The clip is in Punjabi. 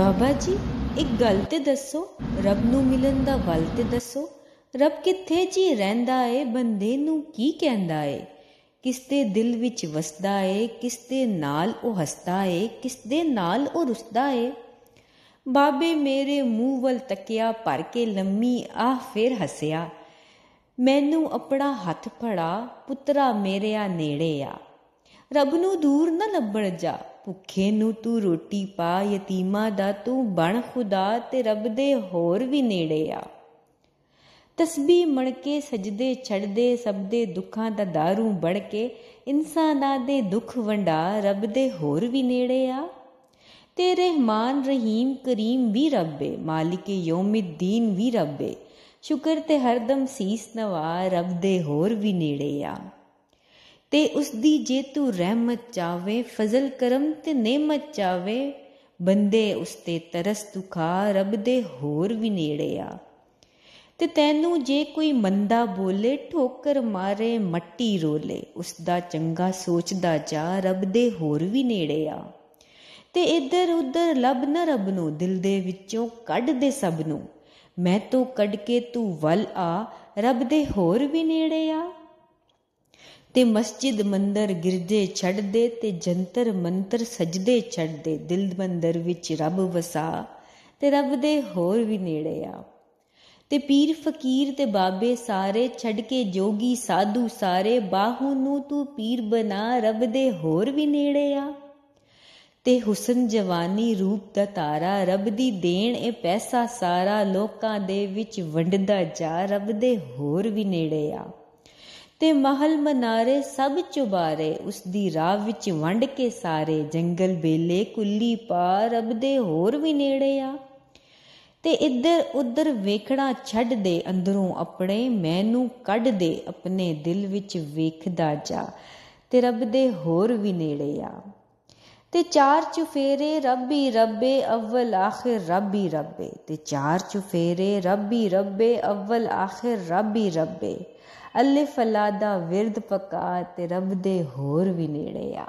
ਬਾਬਾ ਜੀ ਇੱਕ ਗੱਲ ਤੇ ਦੱਸੋ ਰੱਬ ਨੂੰ ਮਿਲਣ ਦਾ ਵਲ ਤੇ ਦੱਸੋ ਰੱਬ ਕਿੱਥੇ ਜੀ ਰਹਿੰਦਾ ਏ ਬੰਦੇ ਨੂੰ ਕੀ ਕਹਿੰਦਾ ਏ ਕਿਸ ਤੇ ਦਿਲ ਵਿੱਚ ਵਸਦਾ ਏ ਕਿਸ ਤੇ ਨਾਲ ਉਹ ਹੱਸਦਾ ਏ ਕਿਸ ਦੇ ਨਾਲ ਉਹ ਰੁਸਦਾ ਏ ਬਾਬੇ ਮੇਰੇ ਮੂੰਹ ਵੱਲ ਤੱਕਿਆ ਭਰ ਕੇ ਲੰਮੀ ਆਹ ਫੇਰ ਹੱਸਿਆ ਮੈਨੂੰ ਆਪਣਾ ਹੱਥ ਫੜਾ ਪੁੱਤਰਾ ਮੇਰਿਆ ਨੇੜੇ ਆ ਰੱਬ ਨੂੰ ਦੂਰ ਨਾ ਲੱਭਣ ਜਾ ਭੁੱਖੇ ਨੂੰ ਤੂੰ ਰੋਟੀ ਪਾ ਯਤੀਮਾ ਦਾ ਤੂੰ ਬਣ ਖੁਦਾ ਤੇ ਰੱਬ ਦੇ ਹੋਰ ਵੀ ਨੇੜੇ ਆ ਤਸਬੀਹ ਮਣ ਕੇ ਸਜਦੇ ਛੜਦੇ ਸਭ ਦੇ ਦੁੱਖਾਂ ਦਾ ਦਾਰੂ ਬੜ ਕੇ ਇਨਸਾਨਾਂ ਦੇ ਦੁੱਖ ਵੰਡਾ ਰੱਬ ਦੇ ਹੋਰ ਵੀ ਨੇੜੇ ਆ ਤੇ ਰਹਿਮਾਨ ਰਹੀਮ ਕਰੀਮ ਵੀ ਰੱਬੇ ਮਾਲਿਕ ਯੌਮਿਦ ਵੀ ਰੱਬੇ ਸ਼ੁਕਰ ਤੇ ਹਰਦਮ ਸੀਸ ਨਵਾ ਰੱਬ ਦੇ ਹੋਰ ਵੀ ਨੇੜੇ ਆ ਤੇ ਉਸ ਦੀ ਜੇ ਤੂੰ ਰਹਿਮਤ ਚਾਵੇ ਫਜ਼ਲ ਕਰਮ ਤੇ ਨੇਮਤ ਚਾਵੇ ਬੰਦੇ ਉਸ ਤੇ ਤਰਸ ਤੁਖਾ ਰੱਬ ਦੇ ਹੋਰ ਵੀ ਨੇੜੇ ਆ ਤੇ ਤੈਨੂੰ ਜੇ ਕੋਈ ਮੰਦਾ ਬੋਲੇ ਠੋਕਰ ਮਾਰੇ ਮੱਟੀ ਰੋਲੇ ਉਸ ਦਾ ਚੰਗਾ ਸੋਚਦਾ ਜਾ ਰੱਬ ਦੇ ਹੋਰ ਵੀ ਨੇੜੇ ਆ ਤੇ ਇੱਧਰ ਉੱਧਰ ਲੱਭ ਨਾ ਰੱਬ ਨੂੰ ਦਿਲ ਦੇ ਵਿੱਚੋਂ ਕੱਢ ਦੇ ਸਭ ਨੂੰ ਮੈਂ ਤੋਂ ਕੱਢ ਕੇ ਤੂੰ ਵੱਲ ਆ ਰੱਬ ਦੇ ਹੋਰ ਵੀ ਨੇੜੇ ਆ ਤੇ ਮਸਜਿਦ ਮੰਦਰ ਗਿਰਜੇ ਛੱਡਦੇ ਤੇ ਜੰਤਰ ਮੰਤਰ ਸਜਦੇ ਛੱਡਦੇ ਦਿਲ ਮੰਦਰ ਵਿੱਚ ਰੱਬ ਵਸਾ ਤੇ ਰੱਬ ਦੇ ਹੋਰ ਵੀ ਨੇੜੇ ਆ ਤੇ ਪੀਰ ਫਕੀਰ ਤੇ ਬਾਬੇ ਸਾਰੇ ਛੱਡ ਕੇ ਜੋਗੀ ਸਾਧੂ ਸਾਰੇ ਬਾਹੂ ਨੂੰ ਤੂੰ ਪੀਰ ਬਣਾ ਰੱਬ ਦੇ ਹੋਰ ਵੀ ਨੇੜੇ ਆ ਤੇ ਹੁਸਨ ਜਵਾਨੀ ਰੂਪ ਦਾ ਤਾਰਾ ਰੱਬ ਦੀ ਦੇਣ ਇਹ ਪੈਸਾ ਸਾਰਾ ਲੋਕਾਂ ਦੇ ਵਿੱਚ ਵੰਡਦਾ ਜਾ ਰੱਬ ਦੇ ਹੋਰ ਵੀ ਨੇੜੇ ਆ ਤੇ ਮਹਲ ਮਨਾਰੇ ਸਭ ਚੁਬਾਰੇ ਉਸ ਦੀ ਰਾਹ ਵਿੱਚ ਵੰਡ ਕੇ ਸਾਰੇ ਜੰਗਲ ਬੇਲੇ ਕੁੱਲੀ ਪਾਰ ਅਬ ਦੇ ਹੋਰ ਵੀ ਨੇੜੇ ਆ ਤੇ ਇੱਧਰ ਉੱਧਰ ਵੇਖਣਾ ਛੱਡ ਦੇ ਅੰਦਰੋਂ ਆਪਣੇ ਮੈਨੂੰ ਕੱਢ ਦੇ ਆਪਣੇ ਦਿਲ ਵਿੱਚ ਵੇਖਦਾ ਜਾ ਤੇ ਰੱਬ ਦੇ ਹੋਰ ਵੀ ਨੇੜੇ ਆ ਤੇ ਚਾਰ ਚੁਫੇਰੇ ਰੱਬੀ ਰੱਬੇ ਅਵਲ ਆਖਿਰ ਰੱਬੀ ਰੱਬੇ ਤੇ ਚਾਰ ਚੁਫੇਰੇ ਰੱਬੀ ਰੱਬੇ ਅਵਲ ਆਖਿਰ ਰੱਬੀ ਰੱਬੇ ਅਲਫ ਲਾਦਾ ਵਿਰਧ ਵਿਰਦ ਪਕਾ ਤੇ ਰੱਬ ਦੇ ਹੋਰ ਵੀ ਨੇੜੇ ਆ